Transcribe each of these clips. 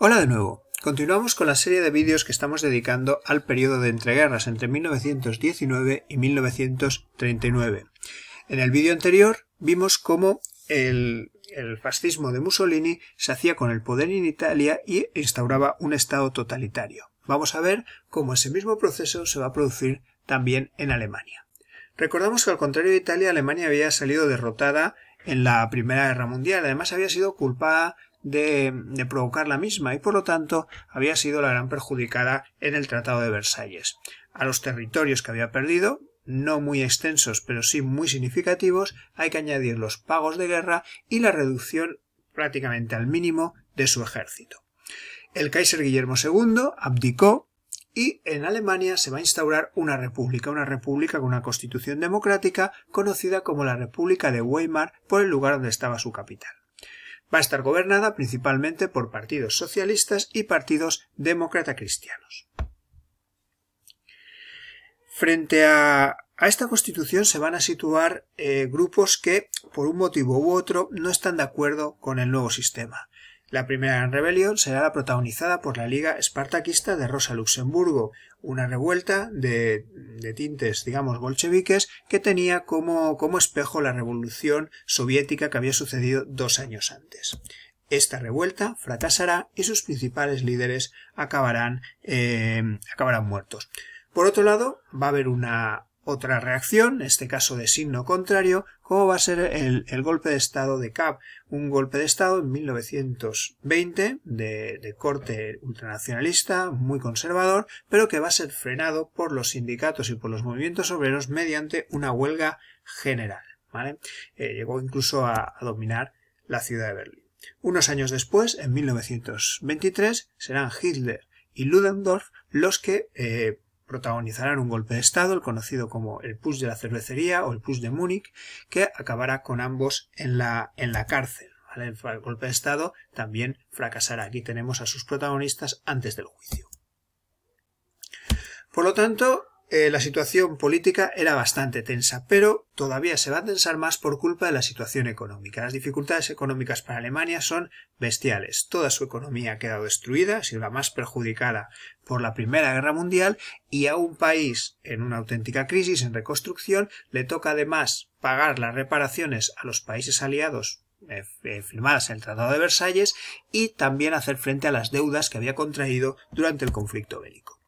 Hola de nuevo. Continuamos con la serie de vídeos que estamos dedicando al periodo de entreguerras entre 1919 y 1939. En el vídeo anterior vimos cómo el, fascismo de Mussolini se hacía con el poder en Italia y instauraba un estado totalitario. Vamos a ver cómo ese mismo proceso se va a producir también en Alemania. Recordamos que al contrario de Italia, Alemania había salido derrotada en la Primera Guerra Mundial. Además había sido culpada de, provocar la misma y por lo tanto había sido la gran perjudicada en el Tratado de Versalles. A los territorios que había perdido, no muy extensos pero sí muy significativos, hay que añadir los pagos de guerra y la reducción prácticamente al mínimo de su ejército. El Kaiser Guillermo II abdicó y en Alemania se va a instaurar una república, una república con una constitución democrática conocida como la República de Weimar por el lugar donde estaba su capital va a estar gobernada principalmente por partidos socialistas y partidos demócrata cristianos. Frente a, esta constitución se van a situar eh, grupos que, por un motivo u otro, no están de acuerdo con el nuevo sistema. La primera gran rebelión será la protagonizada por la Liga Espartaquista de Rosa Luxemburgo, una revuelta de, tintes, digamos, bolcheviques, que tenía como, como espejo la revolución soviética que había sucedido dos años antes. Esta revuelta fracasará y sus principales líderes acabarán, eh, acabarán muertos. Por otro lado, va a haber una, otra reacción, en este caso de signo contrario, como va a ser el, golpe de Estado de CAP, un golpe de Estado en 1920 de, corte ultranacionalista, muy conservador, pero que va a ser frenado por los sindicatos y por los movimientos obreros mediante una huelga general. Eh, llegó incluso a, dominar la ciudad de Berlín. Unos años después, en 1923, serán Hitler y Ludendorff los que eh, protagonizarán un golpe de Estado, el conocido como el push de la cervecería o el push de Múnich, que acabará con ambos en la, en la cárcel. El golpe de Estado también fracasará. Aquí tenemos a sus protagonistas antes del juicio. Por lo tanto, eh, la situación política era bastante tensa, pero todavía se va a tensar más por culpa de la situación económica. Las dificultades económicas para Alemania son bestiales. Toda su economía ha quedado destruida, ha sido la más perjudicada por la Primera Guerra Mundial y a un país en una auténtica crisis, en reconstrucción, le toca además pagar las reparaciones a los países aliados eh, eh, firmadas en el Tratado de Versalles y también hacer frente a las deudas que había contraído durante el conflicto bélico.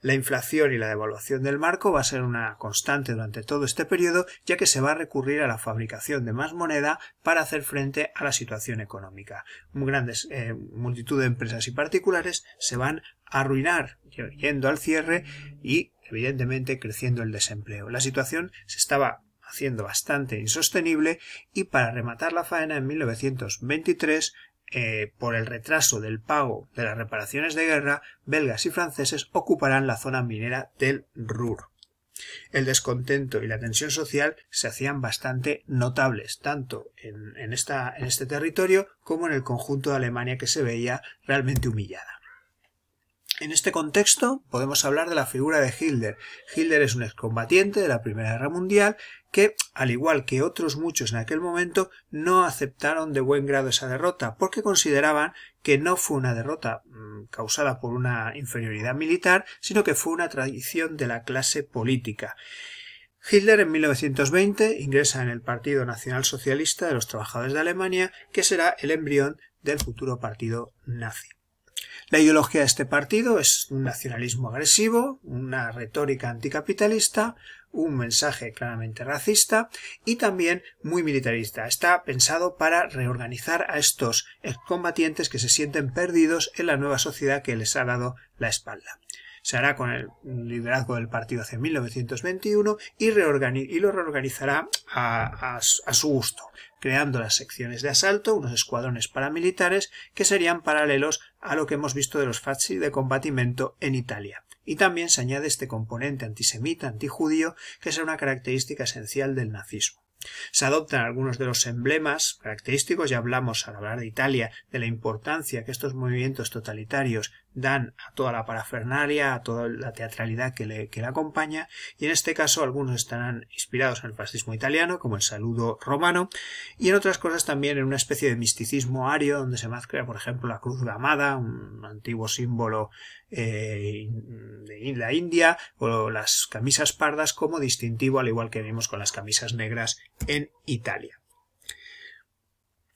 La inflación y la devaluación del marco va a ser una constante durante todo este periodo, ya que se va a recurrir a la fabricación de más moneda para hacer frente a la situación económica. Grandes eh, multitud de empresas y particulares se van a arruinar yendo al cierre y evidentemente creciendo el desempleo. La situación se estaba haciendo bastante insostenible y para rematar la faena en 1923 eh, por el retraso del pago de las reparaciones de guerra, belgas y franceses ocuparán la zona minera del Ruhr. El descontento y la tensión social se hacían bastante notables, tanto en este territorio como en el conjunto de Alemania que se veía realmente humillada. En este contexto podemos hablar de la figura de Hitler. Hitler es un excombatiente de la Primera Guerra Mundial que, al igual que otros muchos en aquel momento, no aceptaron de buen grado esa derrota porque consideraban que no fue una derrota mm, causada por una inferioridad militar, sino que fue una tradición de la clase política. Hitler en 1920 ingresa en el Partido Nacional Socialista de los Trabajadores de Alemania, que será el embrión del futuro partido nazi. La ideología de este partido es un nacionalismo agresivo, una retórica anticapitalista, un mensaje claramente racista y también muy militarista. Está pensado para reorganizar a estos excombatientes que se sienten perdidos en la nueva sociedad que les ha dado la espalda se hará con el liderazgo del partido hacia 1921 y, y lo reorganizará a, su gusto, creando las secciones de asalto, unos escuadrones paramilitares que serían paralelos a lo que hemos visto de los fasci de combatimiento en Italia. Y también se añade este componente antisemita, antijudío, que será una característica esencial del nazismo. Se adoptan algunos de los emblemas característicos, ya hablamos al hablar de Italia de la importancia que estos movimientos totalitarios dan a toda la parafernalia, a toda la teatralidad que le, acompaña, y en este caso algunos estarán inspirados en el fascismo italiano, como el saludo romano, y en otras cosas también en una especie de misticismo ario, donde se mezcla, por ejemplo, la cruz gamada, un antiguo símbolo de eh, la India o las camisas pardas como distintivo, al igual que vimos con las camisas negras en Italia.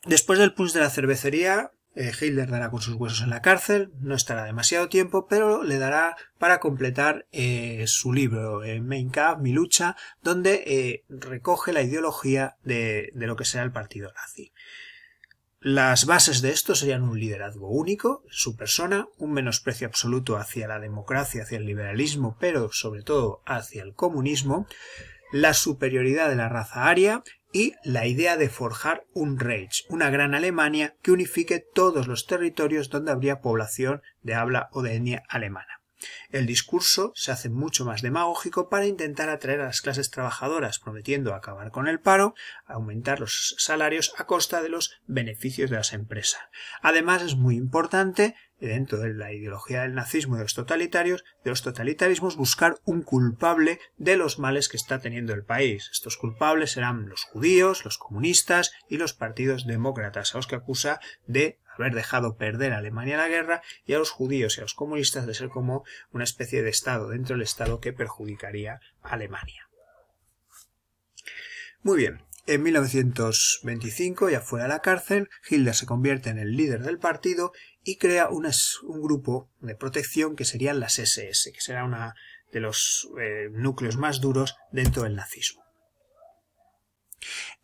Después del punch de la cervecería, eh, Hitler dará con sus huesos en la cárcel, no estará demasiado tiempo, pero le dará para completar eh, su libro, en Mein Kampf, Mi lucha, donde recoge la ideología de, de lo que será el partido nazi. Las bases de esto serían un liderazgo único, su persona, un menosprecio absoluto hacia la democracia, hacia el liberalismo, pero sobre todo hacia el comunismo, la superioridad de la raza aria y la idea de forjar un Reich, una gran Alemania que unifique todos los territorios donde habría población de habla o de etnia alemana. El discurso se hace mucho más demagógico para intentar atraer a las clases trabajadoras, prometiendo acabar con el paro, aumentar los salarios a costa de los beneficios de las empresas. Además, es muy importante, dentro de la ideología del nazismo y de los totalitarios, de los totalitarismos, buscar un culpable de los males que está teniendo el país. Estos culpables serán los judíos, los comunistas y los partidos demócratas, a los que acusa de haber dejado perder a Alemania la guerra y a los judíos y a los comunistas de ser como una especie de Estado dentro del Estado que perjudicaría a Alemania. Muy bien, en 1925, ya fuera de la cárcel, Hitler se convierte en el líder del partido y crea un, grupo de protección que serían las SS, que será uno de los eh, núcleos más duros dentro del nazismo.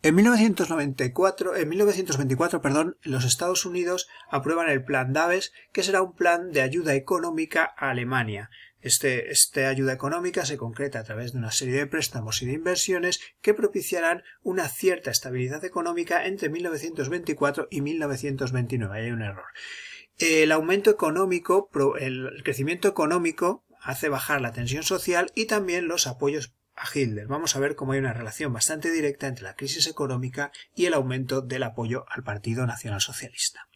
En 1994, en 1924, perdón, los Estados Unidos aprueban el Plan Daves, que será un plan de ayuda económica a Alemania. Este, esta ayuda económica se concreta a través de una serie de préstamos y de inversiones que propiciarán una cierta estabilidad económica entre 1924 y 1929. hay un error. El aumento económico, el crecimiento económico hace bajar la tensión social y también los apoyos a Vamos a ver cómo hay una relación bastante directa entre la crisis económica y el aumento del apoyo al Partido Nacional Socialista.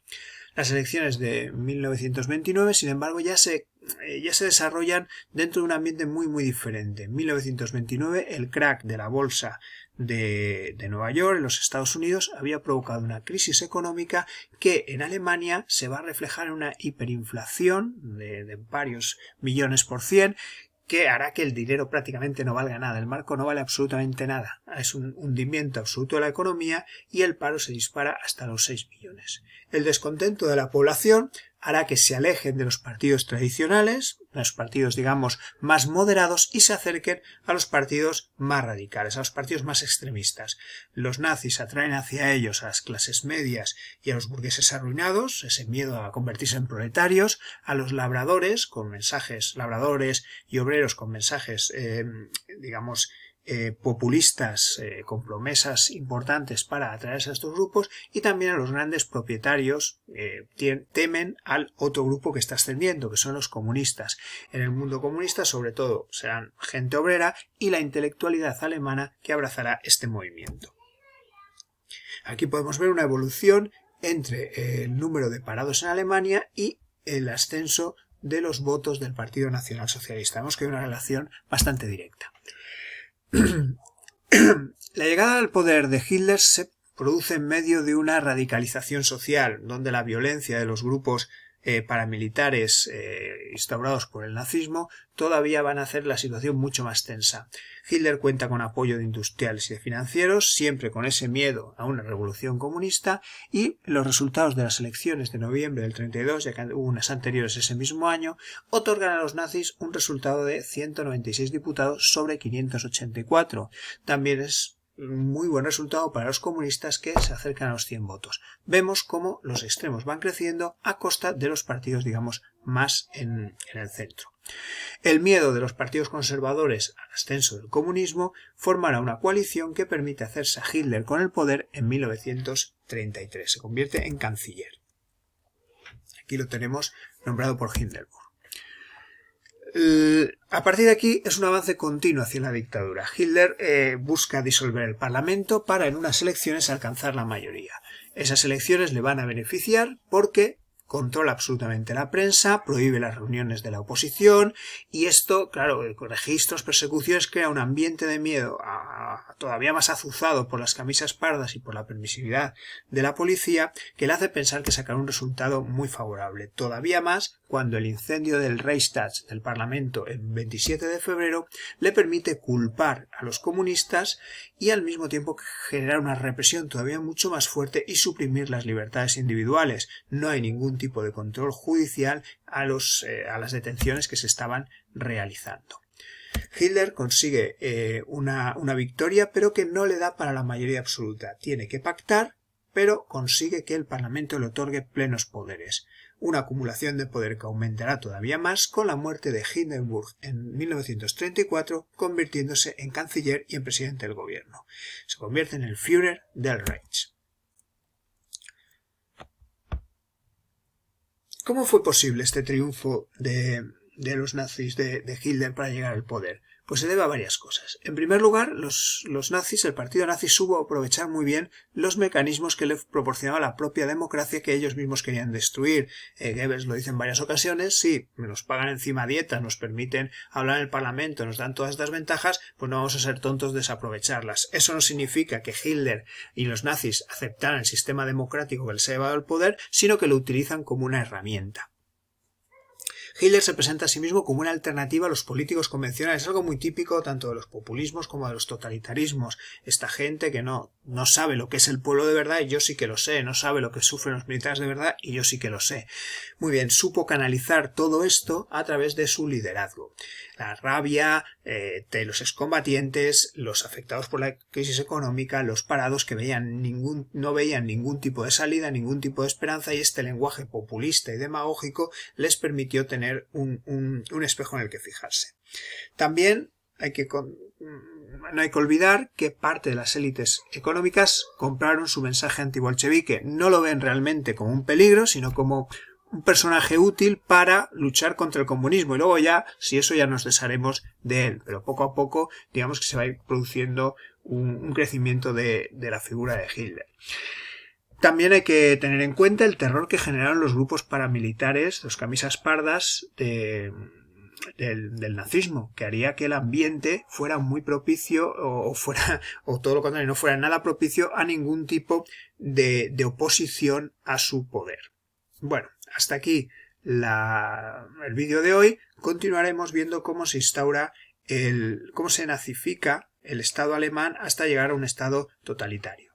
Las elecciones de 1929, sin embargo, ya se, eh, ya se desarrollan dentro de un ambiente muy, muy diferente. En 1929, el crack de la bolsa de, Nueva York, en los Estados Unidos, había provocado una crisis económica que en Alemania se va a reflejar en una hiperinflación de, de varios millones por cien que hará que el dinero prácticamente no valga nada. El marco no vale absolutamente nada. Es un hundimiento absoluto de la economía y el paro se dispara hasta los 6 millones. El descontento de la población hará que se alejen de los partidos tradicionales, de los partidos, digamos, más moderados y se acerquen a los partidos más radicales, a los partidos más extremistas. Los nazis atraen hacia ellos a las clases medias y a los burgueses arruinados, ese miedo a convertirse en proletarios, a los labradores con mensajes, labradores y obreros con mensajes, eh, digamos, eh, populistas eh, con promesas importantes para atraerse a estos grupos y también a los grandes propietarios eh, temen al otro grupo que está ascendiendo, que son los comunistas. En el mundo comunista sobre todo serán gente obrera y la intelectualidad alemana que abrazará este movimiento. Aquí podemos ver una evolución entre el número de parados en Alemania y el ascenso de los votos del Partido Nacional Socialista. Vemos que hay una relación bastante directa. la llegada al poder de Hitler se produce en medio de una radicalización social, donde la violencia de los grupos eh, paramilitares eh, instaurados por el nazismo todavía van a hacer la situación mucho más tensa. Hitler cuenta con apoyo de industriales y de financieros, siempre con ese miedo a una revolución comunista, y los resultados de las elecciones de noviembre del 32, ya que hubo unas anteriores ese mismo año, otorgan a los nazis un resultado de 196 diputados sobre 584. También es muy buen resultado para los comunistas que se acercan a los 100 votos. Vemos cómo los extremos van creciendo a costa de los partidos, digamos, más en, el centro. El miedo de los partidos conservadores al ascenso del comunismo formará una coalición que permite hacerse a Hitler con el poder en 1933. Se convierte en canciller. Aquí lo tenemos nombrado por Hitler a partir de aquí es un avance continuo hacia la dictadura. Hitler eh, busca disolver el Parlamento para en unas elecciones alcanzar la mayoría. Esas elecciones le van a beneficiar porque controla absolutamente la prensa, prohíbe las reuniones de la oposición y esto, claro, eh, con registros, persecuciones, crea un ambiente de miedo todavía más azuzado por las camisas pardas y por la permisividad de la policía que le hace pensar que sacará un resultado muy favorable. Todavía más cuando el incendio del Reichstag del Parlamento el 27 de febrero le permite culpar a los comunistas y al mismo tiempo generar una represión todavía mucho más fuerte y suprimir las libertades individuales. No hay ningún tipo de control judicial a, los, eh, a las detenciones que se estaban realizando. Hitler consigue eh, una, una victoria, pero que no le da para la mayoría absoluta. Tiene que pactar, pero consigue que el Parlamento le otorgue plenos poderes. Una acumulación de poder que aumentará todavía más con la muerte de Hindenburg en 1934, convirtiéndose en canciller y en presidente del gobierno. Se convierte en el Führer del Reich. ¿Cómo fue posible este triunfo de, los nazis, de, de Hitler para llegar al poder? Pues se debe a varias cosas. En primer lugar, los, nazis, el partido nazi supo aprovechar muy bien los mecanismos que le proporcionaba la propia democracia que ellos mismos querían destruir. Eh, Goebbels lo dice en varias ocasiones, sí, nos pagan encima dietas, nos permiten hablar en el Parlamento, nos dan todas estas ventajas, pues no vamos a ser tontos desaprovecharlas. Eso no significa que Hitler y los nazis aceptaran el sistema democrático que les ha llevado al poder, sino que lo utilizan como una herramienta. Hitler se presenta a sí mismo como una alternativa a los políticos convencionales, algo muy típico tanto de los populismos como de los totalitarismos. Esta gente que no, no sabe lo que es el pueblo de verdad y yo sí que lo sé, no sabe lo que sufren los militares de verdad y yo sí que lo sé. Muy bien, supo canalizar todo esto a través de su liderazgo. La rabia eh, de los excombatientes, los afectados por la crisis económica, los parados que veían ningún, no veían ningún tipo de salida, ningún tipo de esperanza y este lenguaje populista y demagógico les permitió tener un, espejo en el que fijarse. También hay que no hay que olvidar que parte de las élites económicas compraron su mensaje antibolchevique. No lo ven realmente como un peligro, sino como un personaje útil para luchar contra el comunismo. Y luego ya, si eso ya nos desharemos de él. Pero poco a poco, digamos que se va a ir produciendo un, crecimiento de, de la figura de Hitler. También hay que tener en cuenta el terror que generaron los grupos paramilitares, los camisas pardas del, nazismo, que haría que el ambiente fuera muy propicio o, fuera, o todo lo contrario, no fuera nada propicio a ningún tipo de, oposición a su poder. Bueno, hasta aquí el vídeo de hoy. Continuaremos viendo cómo se instaura el, cómo se nazifica el Estado alemán hasta llegar a un Estado totalitario.